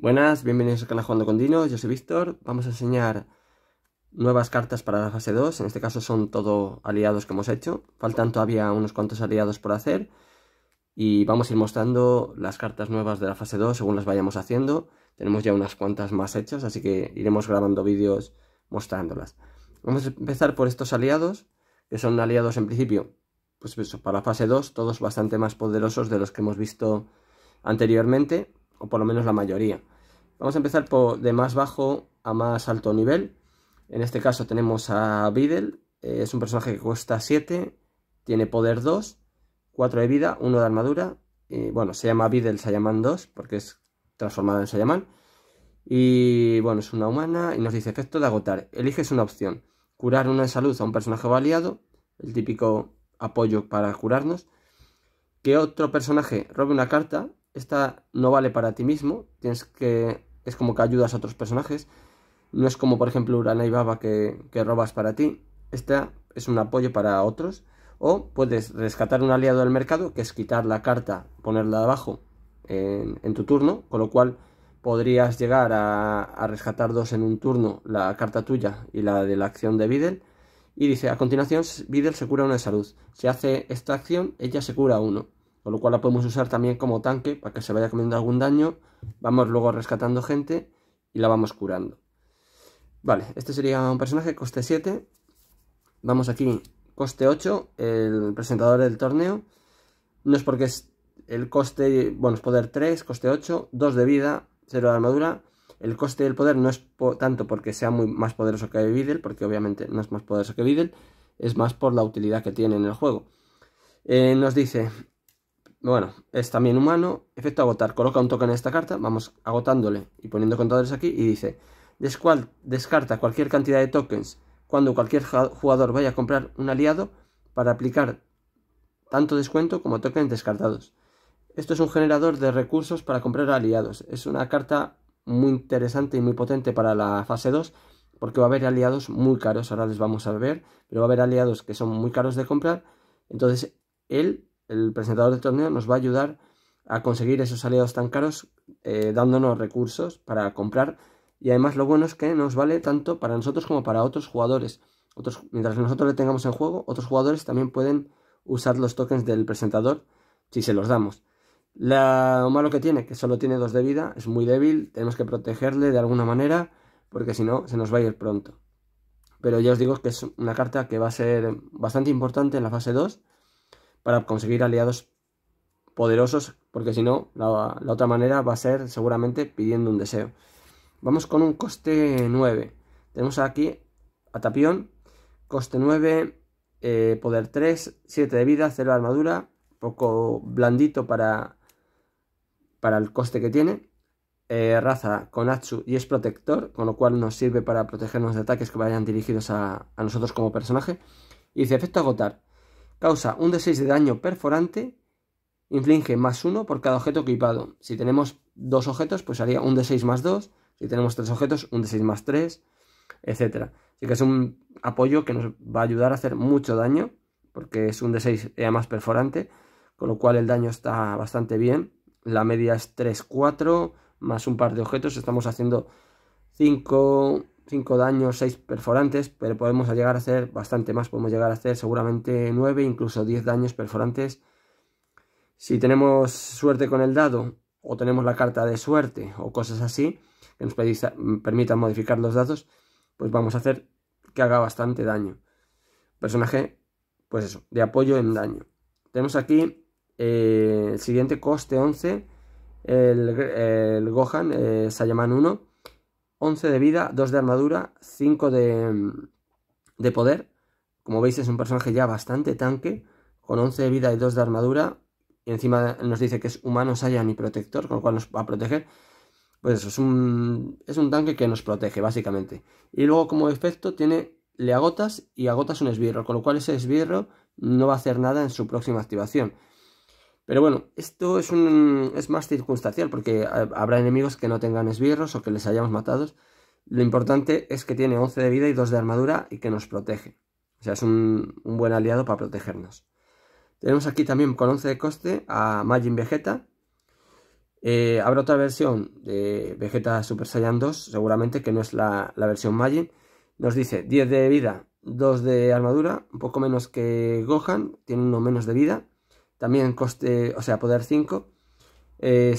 Buenas, bienvenidos al Canal Jugando con Dinos, yo soy Víctor. Vamos a enseñar nuevas cartas para la fase 2, en este caso son todo aliados que hemos hecho. Faltan todavía unos cuantos aliados por hacer y vamos a ir mostrando las cartas nuevas de la fase 2 según las vayamos haciendo. Tenemos ya unas cuantas más hechas, así que iremos grabando vídeos mostrándolas. Vamos a empezar por estos aliados, que son aliados en principio, pues eso, para la fase 2, todos bastante más poderosos de los que hemos visto anteriormente o por lo menos la mayoría. Vamos a empezar por de más bajo a más alto nivel. En este caso tenemos a Biddle eh, es un personaje que cuesta 7, tiene poder 2, 4 de vida, 1 de armadura. Y, bueno, se llama se Sayaman 2 porque es transformado en Sayaman. Y bueno, es una humana y nos dice efecto de agotar. Eliges una opción, curar una salud a un personaje aliado el típico apoyo para curarnos. Que otro personaje robe una carta esta no vale para ti mismo, tienes que es como que ayudas a otros personajes, no es como por ejemplo Urana y Baba que, robas para ti, esta es un apoyo para otros, o puedes rescatar un aliado del mercado, que es quitar la carta, ponerla abajo en, tu turno, con lo cual podrías llegar a, rescatar dos en un turno, la carta tuya y la de la acción de Videl. Y dice, a continuación, Videl se cura una de salud. Si hace esta acción, ella se cura uno con lo cual la podemos usar también como tanque para que se vaya comiendo algún daño, vamos luego rescatando gente y la vamos curando. Vale, este sería un personaje coste 7, vamos aquí coste 8, el presentador del torneo, no es porque es el coste, bueno, es poder 3, coste 8, 2 de vida, 0 de armadura, el coste del poder no es tanto porque sea muy más poderoso que Videl, porque obviamente no es más poderoso que Videl, es más por la utilidad que tiene en el juego. Eh, nos dice, bueno, es también humano. Efecto agotar. Coloca un token en esta carta. Vamos agotándole y poniendo contadores aquí. Y dice, descarta cualquier cantidad de tokens cuando cualquier jugador vaya a comprar un aliado para aplicar tanto descuento como tokens descartados. Esto es un generador de recursos para comprar aliados. Es una carta muy interesante y muy potente para la fase 2 porque va a haber aliados muy caros. Ahora les vamos a ver, pero va a haber aliados que son muy caros de comprar. Entonces él el presentador del torneo nos va a ayudar a conseguir esos aliados tan caros eh, dándonos recursos para comprar y además lo bueno es que nos vale tanto para nosotros como para otros jugadores. Otros, mientras nosotros le tengamos en juego, otros jugadores también pueden usar los tokens del presentador si se los damos. La, lo malo que tiene, que solo tiene dos de vida, es muy débil, tenemos que protegerle de alguna manera, porque si no, se nos va a ir pronto. Pero ya os digo que es una carta que va a ser bastante importante en la fase 2 para conseguir aliados poderosos, porque si no, la, otra manera va a ser seguramente pidiendo un deseo. Vamos con un coste 9. Tenemos aquí a Tapión, coste 9, eh, poder 3, 7 de vida, 0 de armadura, poco blandito para, para el coste que tiene. Eh, raza con Atsu y es protector, con lo cual nos sirve para protegernos de ataques que vayan dirigidos a, a nosotros como personaje. Y dice efecto agotar. Causa un D6 de daño perforante. Inflige más 1 por cada objeto equipado. Si tenemos dos objetos, pues haría un D6 más 2. Si tenemos tres objetos, un D6 más 3, etc. Así que es un apoyo que nos va a ayudar a hacer mucho daño, porque es un D6 más perforante, con lo cual el daño está bastante bien. La media es 3, 4, más un par de objetos. Estamos haciendo 5, 5 daños, 6 perforantes, pero podemos llegar a hacer bastante más, podemos llegar a hacer seguramente 9, incluso 10 daños perforantes. Si tenemos suerte con el dado, o tenemos la carta de suerte, o cosas así, que nos permitan modificar los dados, pues vamos a hacer que haga bastante daño. Personaje, pues eso, de apoyo en daño. Tenemos aquí eh, el siguiente coste 11, el, Gohan, eh, Sayaman 1, 11 de vida, 2 de armadura, 5 mm, de, poder. Como veis es un personaje ya bastante tanque, con 11 de vida y 2 de armadura. Y encima nos dice que es humano, Saiyan y protector, con lo cual nos va a proteger. Pues eso, es un, es un tanque que nos protege, básicamente. Y luego como efecto tiene, le agotas y agotas un esbirro, con lo cual ese esbirro no va a hacer nada en su próxima activación. Pero bueno, esto es, un, es más circunstancial porque habrá enemigos que no tengan esbirros o que les hayamos matado. Lo importante es que tiene 11 de vida y 2 de armadura y que nos protege. O sea, es un, buen aliado para protegernos. Tenemos aquí también con 11 de coste a Majin Vegeta. Eh, habrá otra versión de Vegeta Super Saiyan 2, seguramente que no es la, versión Majin. Nos dice 10 de vida, 2 de armadura, un poco menos que Gohan, tiene uno menos de vida también coste, o sea, poder 5. Eh,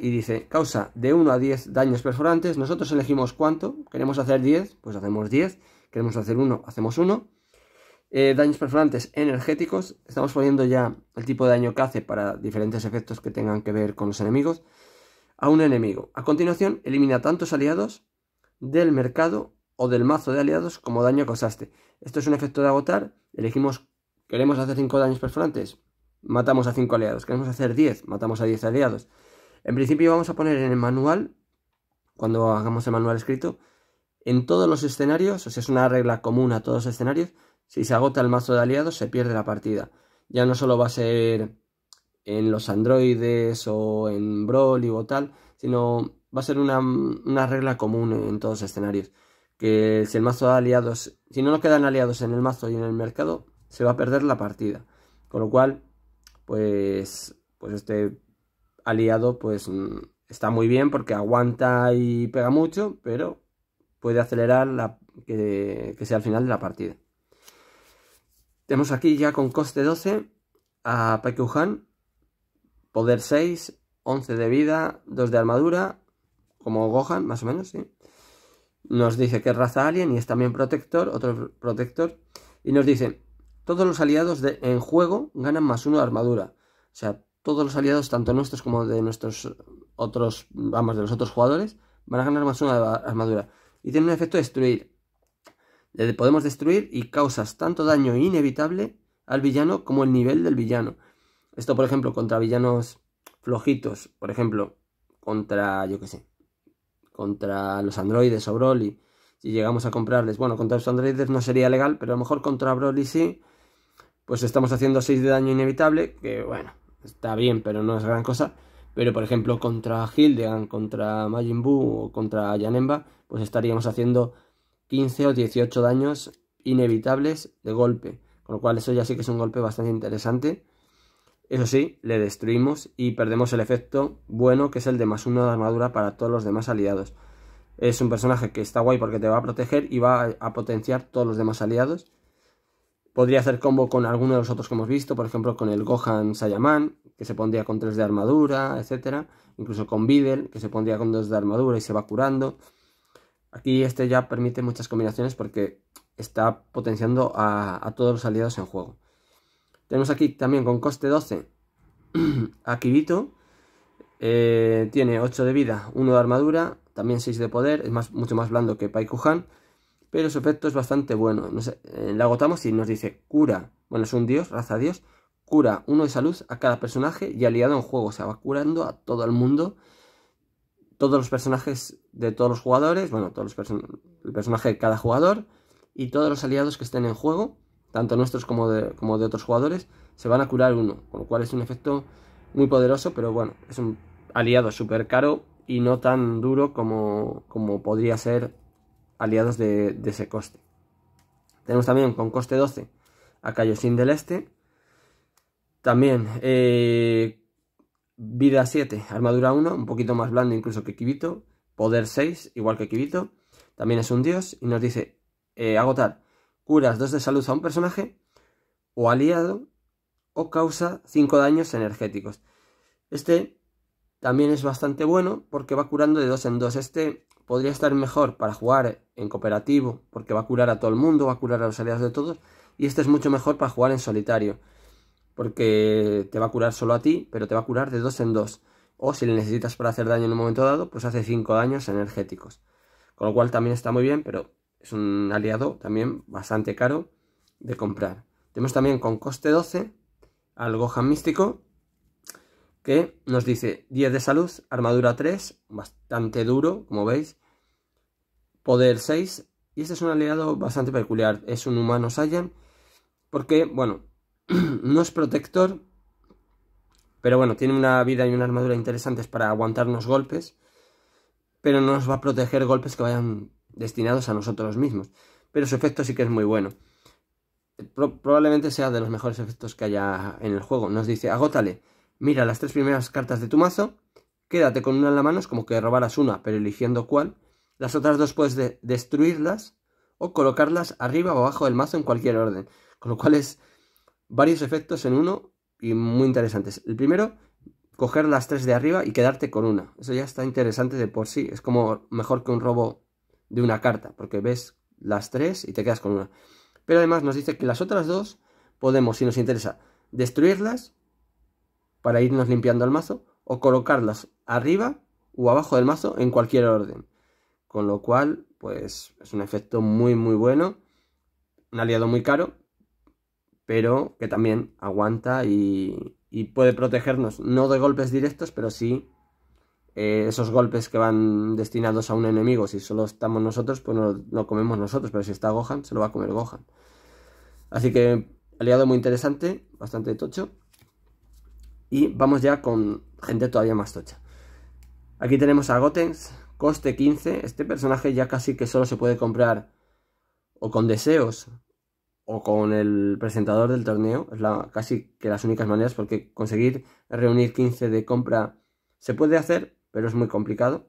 y dice, causa de 1 a 10 daños perforantes, nosotros elegimos cuánto, queremos hacer 10, pues hacemos 10, queremos hacer 1, hacemos 1. Eh, daños perforantes energéticos, estamos poniendo ya el tipo de daño que hace para diferentes efectos que tengan que ver con los enemigos, a un enemigo. A continuación, elimina tantos aliados del mercado o del mazo de aliados como daño causaste. Esto es un efecto de agotar, elegimos, queremos hacer 5 daños perforantes, matamos a 5 aliados. Queremos hacer 10, matamos a 10 aliados. En principio vamos a poner en el manual, cuando hagamos el manual escrito, en todos los escenarios, o sea, es una regla común a todos los escenarios, si se agota el mazo de aliados se pierde la partida. Ya no solo va a ser en los androides o en Broly o tal, sino va a ser una, una regla común en todos los escenarios. Que si el mazo de aliados, si no nos quedan aliados en el mazo y en el mercado, se va a perder la partida. Con lo cual, pues, pues este aliado pues mm, está muy bien porque aguanta y pega mucho, pero puede acelerar que, sea el final de la partida. Tenemos aquí ya con coste 12 a Pekuhan, poder 6, 11 de vida, 2 de armadura, como Gohan, más o menos, Nos dice que es raza alien y es también protector, otro protector. Y nos dice, todos los aliados de, en juego ganan más uno de armadura. O sea, todos los aliados, tanto nuestros como de nuestros otros, vamos, de los otros jugadores, van a ganar más uno de armadura. Y tiene un efecto de destruir. podemos destruir y causas tanto daño inevitable al villano como el nivel del villano. Esto, por ejemplo, contra villanos flojitos, por ejemplo, contra, yo qué sé, contra los androides o Broly, si llegamos a comprarles, bueno, contra los androides no sería legal, pero a lo mejor contra Broly sí, pues estamos haciendo 6 de daño inevitable, que bueno, está bien, pero no es gran cosa. Pero por ejemplo, contra Hildegan, contra Majin Buu o contra Yanemba, pues estaríamos haciendo 15 o 18 daños inevitables de golpe. Con lo cual eso ya sí que es un golpe bastante interesante. Eso sí, le destruimos y perdemos el efecto bueno, que es el de más uno de armadura para todos los demás aliados. Es un personaje que está guay porque te va a proteger y va a potenciar todos los demás aliados. Podría hacer combo con alguno de los otros que hemos visto, por ejemplo con el Gohan Sayaman, que se pondría con 3 de armadura, etc. Incluso con Videl, que se pondría con 2 de armadura y se va curando. Aquí este ya permite muchas combinaciones porque está potenciando a, todos los aliados en juego. Tenemos aquí también con coste 12 a Kirito. tiene 8 de vida, 1 de armadura, también 6 de poder. Es más, mucho más blando que Paikuhan pero su efecto es bastante bueno. Eh, la agotamos y nos dice cura, bueno, es un dios, raza dios, cura uno de salud a cada personaje y aliado en juego, o sea, va curando a todo el mundo, todos los personajes de todos los jugadores, bueno, todos los personajes, el personaje de cada jugador y todos los aliados que estén en juego, tanto nuestros como de, como de otros jugadores, se van a curar uno, con lo cual es un efecto muy poderoso, pero bueno, es un aliado súper caro y no tan duro como, como podría ser aliados de, ese coste. Tenemos también con coste 12 a Cayosín del Este. También eh, vida 7, armadura 1, un poquito más blando incluso que Kibito. Poder 6, igual que Kibito. También es un dios y nos dice eh, agotar curas 2 de salud a un personaje o aliado o causa 5 daños energéticos. Este también es bastante bueno porque va curando de dos en dos. Este podría estar mejor para jugar en cooperativo porque va a curar a todo el mundo, va a curar a los aliados de todos. Y este es mucho mejor para jugar en solitario porque te va a curar solo a ti, pero te va a curar de dos en dos. O si le necesitas para hacer daño en un momento dado, pues hace cinco daños energéticos. Con lo cual también está muy bien, pero es un aliado también bastante caro de comprar. Tenemos también con coste 12 al Gohan Místico, que nos dice 10 de salud, armadura 3, bastante duro, como veis, poder 6, y este es un aliado bastante peculiar, es un humano Saiyan, porque, bueno, no es protector, pero bueno, tiene una vida y una armadura interesantes para aguantarnos golpes, pero no nos va a proteger golpes que vayan destinados a nosotros mismos, pero su efecto sí que es muy bueno. probablemente sea de los mejores efectos que haya en el juego. Nos dice, agótale. Mira las tres primeras cartas de tu mazo, quédate con una en la mano, es como que robaras una, pero eligiendo cuál. Las otras dos puedes destruirlas o colocarlas arriba o abajo del mazo en cualquier orden. Con lo cual es varios efectos en uno y muy interesantes. El primero, coger las tres de arriba y quedarte con una. Eso ya está interesante de por sí. Es como mejor que un robo de una carta, porque ves las tres y te quedas con una. Pero además nos dice que las otras dos podemos, si nos interesa, destruirlas para irnos limpiando el mazo o colocarlas arriba o abajo del mazo en cualquier orden. Con lo cual, pues es un efecto muy muy bueno, un aliado muy caro, pero que también aguanta y, puede protegernos, no de golpes directos, pero sí eh, esos golpes que van destinados a un enemigo. Si solo estamos nosotros, pues no lo comemos nosotros, pero si está Gohan, se lo va a comer Gohan. Así que aliado muy interesante, bastante tocho. Y vamos ya con gente todavía más tocha. Aquí tenemos a Gotens, coste 15. Este personaje ya casi que solo se puede comprar o con deseos o con el presentador del torneo. Es la, casi que las únicas maneras porque conseguir reunir 15 de compra se puede hacer, pero es muy complicado.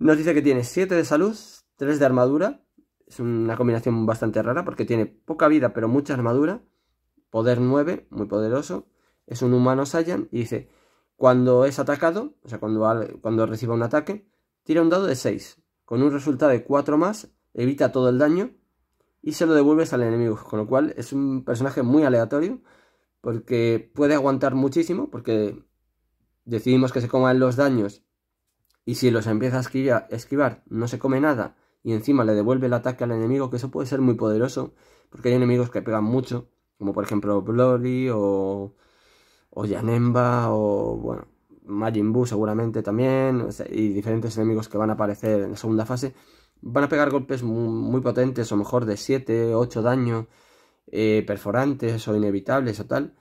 Nos dice que tiene 7 de salud, 3 de armadura. Es una combinación bastante rara porque tiene poca vida pero mucha armadura. Poder 9, muy poderoso es un humano Saiyan y dice, cuando es atacado, o sea, cuando, cuando reciba un ataque, tira un dado de 6. Con un resultado de 4 más, evita todo el daño y se lo devuelves al enemigo. Con lo cual es un personaje muy aleatorio porque puede aguantar muchísimo, porque decidimos que se coman los daños y si los empieza a esquivar, no se come nada y encima le devuelve el ataque al enemigo, que eso puede ser muy poderoso, porque hay enemigos que pegan mucho, como por ejemplo Blurry o o Yanemba, o bueno, Majin Buu seguramente también, y diferentes enemigos que van a aparecer en la segunda fase, van a pegar golpes muy, potentes, o mejor de 7, 8 daño, eh, perforantes o inevitables o tal,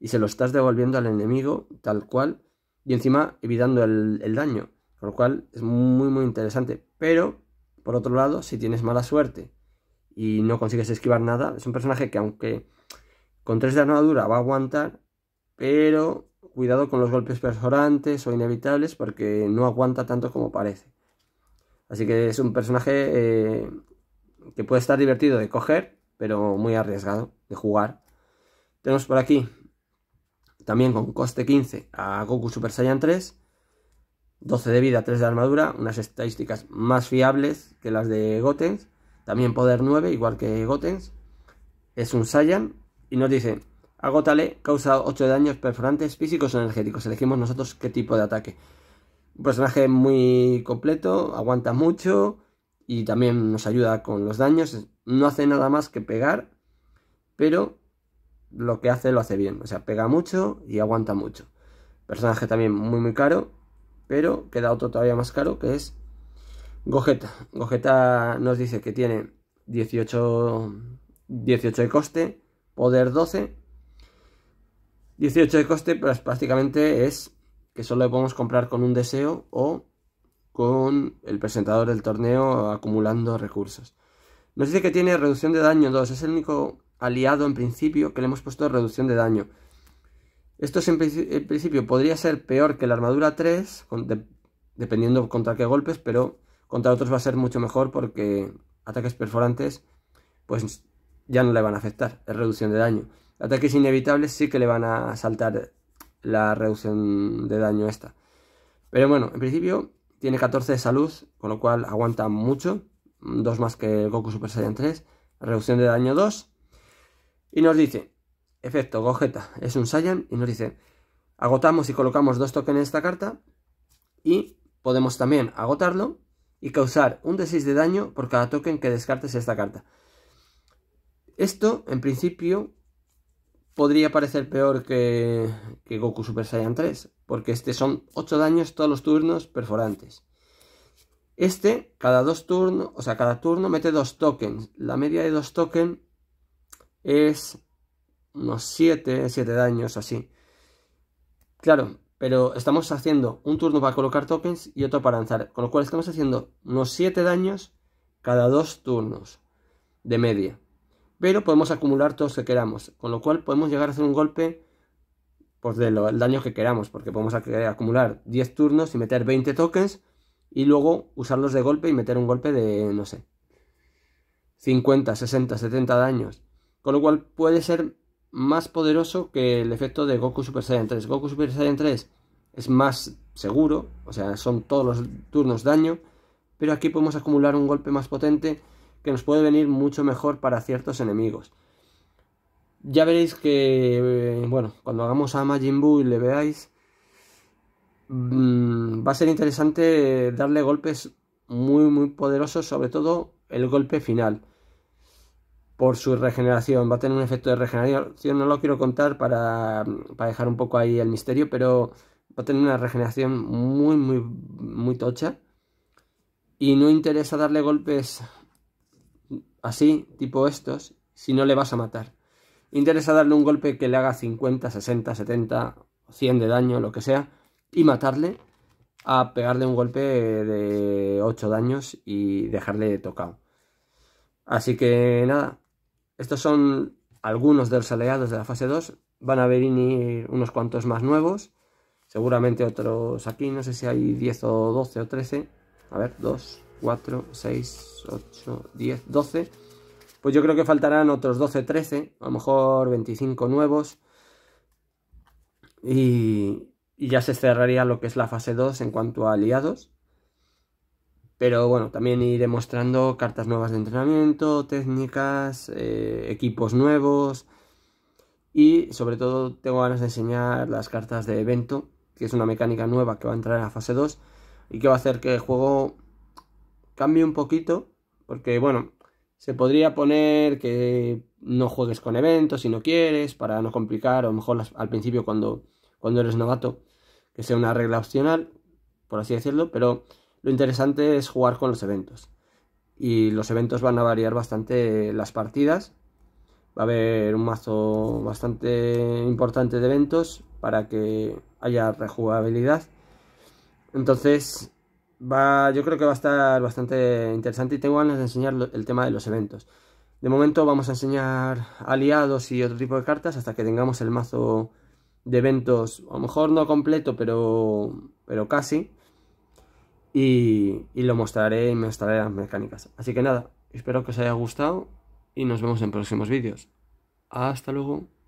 y se lo estás devolviendo al enemigo tal cual, y encima evitando el, daño, con lo cual es muy muy interesante, pero por otro lado, si tienes mala suerte y no consigues esquivar nada, es un personaje que aunque con 3 de armadura va a aguantar, pero cuidado con los golpes perforantes o inevitables porque no aguanta tanto como parece. Así que es un personaje eh, que puede estar divertido de coger, pero muy arriesgado de jugar. Tenemos por aquí, también con coste 15, a Goku Super Saiyan 3. 12 de vida, 3 de armadura, unas estadísticas más fiables que las de Goten. También poder 9, igual que Gotens. Es un Saiyan. Y nos dice, Agotale, causa 8 daños perforantes físicos o energéticos. Elegimos nosotros qué tipo de ataque. Un personaje muy completo, aguanta mucho y también nos ayuda con los daños. No hace nada más que pegar, pero lo que hace lo hace bien. O sea, pega mucho y aguanta mucho. Personaje también muy muy caro, pero queda otro todavía más caro que es Gogeta. Gogeta nos dice que tiene 18, 18 de coste, poder 12 18 de coste, pues prácticamente es que solo lo podemos comprar con un deseo o con el presentador del torneo acumulando recursos. Nos dice que tiene reducción de daño 2, es el único aliado en principio que le hemos puesto reducción de daño. Esto en, principio podría ser peor que la armadura 3, dependiendo contra qué golpes, pero contra otros va a ser mucho mejor porque ataques perforantes pues ya no le van a afectar, es reducción de daño ataques inevitables sí que le van a saltar la reducción de daño esta. Pero bueno, en principio tiene 14 de salud, con lo cual aguanta mucho. dos más que Goku Super Saiyan 3. Reducción de daño 2. Y nos dice, efecto, Gogeta es un Saiyan. Y nos dice, agotamos y colocamos dos tokens en esta carta. Y podemos también agotarlo y causar un de 6 de daño por cada token que descartes esta carta. Esto, en principio, podría parecer peor que, Goku Super Saiyan 3, porque este son 8 daños todos los turnos perforantes. Este, cada dos turnos, o sea, cada turno mete dos tokens. La media de dos tokens es unos 7, 7 daños así. Claro, pero estamos haciendo un turno para colocar tokens y otro para lanzar. Con lo cual estamos haciendo unos 7 daños cada dos turnos de media pero podemos acumular todos que queramos, con lo cual podemos llegar a hacer un golpe por pues, del daño que queramos, porque podemos eh, acumular 10 turnos y meter 20 tokens y luego usarlos de golpe y meter un golpe de, no sé, 50, 60, 70 daños. Con lo cual puede ser más poderoso que el efecto de Goku Super Saiyan 3. Goku Super Saiyan 3 es más seguro, o sea, son todos los turnos daño, pero aquí podemos acumular un golpe más potente que nos puede venir mucho mejor para ciertos enemigos. Ya veréis que, eh, bueno, cuando hagamos a Majin Buu y le veáis, mm, va a ser interesante darle golpes muy, muy poderosos, sobre todo el golpe final, por su regeneración. Va a tener un efecto de regeneración, no lo quiero contar para, para dejar un poco ahí el misterio, pero va a tener una regeneración muy, muy, muy tocha. Y no interesa darle golpes así, tipo estos, si no le vas a matar. Interesa darle un golpe que le haga 50, 60, 70, 100 de daño, lo que sea, y matarle a pegarle un golpe de 8 daños y dejarle tocado. Así que nada, estos son algunos de los aliados de la fase 2. Van a venir unos cuantos más nuevos. Seguramente otros aquí, no sé si hay 10 o 12 o 13. A ver, dos. 4, 6, 8, 10, 12. Pues yo creo que faltarán otros 12, 13, a lo mejor 25 nuevos. Y, ya se cerraría lo que es la fase 2 en cuanto a aliados. Pero bueno, también iré mostrando cartas nuevas de entrenamiento, técnicas, eh, equipos nuevos. Y sobre todo tengo ganas de enseñar las cartas de evento, que es una mecánica nueva que va a entrar en la fase 2 y que va a hacer que el juego cambie un poquito, porque bueno, se podría poner que no juegues con eventos si no quieres, para no complicar, o mejor al principio cuando, cuando eres novato, que sea una regla opcional, por así decirlo, pero lo interesante es jugar con los eventos. Y los eventos van a variar bastante las partidas. Va a haber un mazo bastante importante de eventos para que haya rejugabilidad. Entonces, yo creo que va a estar bastante interesante y tengo ganas de enseñar el tema de los eventos. De momento vamos a enseñar aliados y otro tipo de cartas hasta que tengamos el mazo de eventos, a lo mejor no completo, pero, pero casi. Y, y lo mostraré y mostraré las mecánicas. Así que nada, espero que os haya gustado y nos vemos en próximos vídeos. Hasta luego.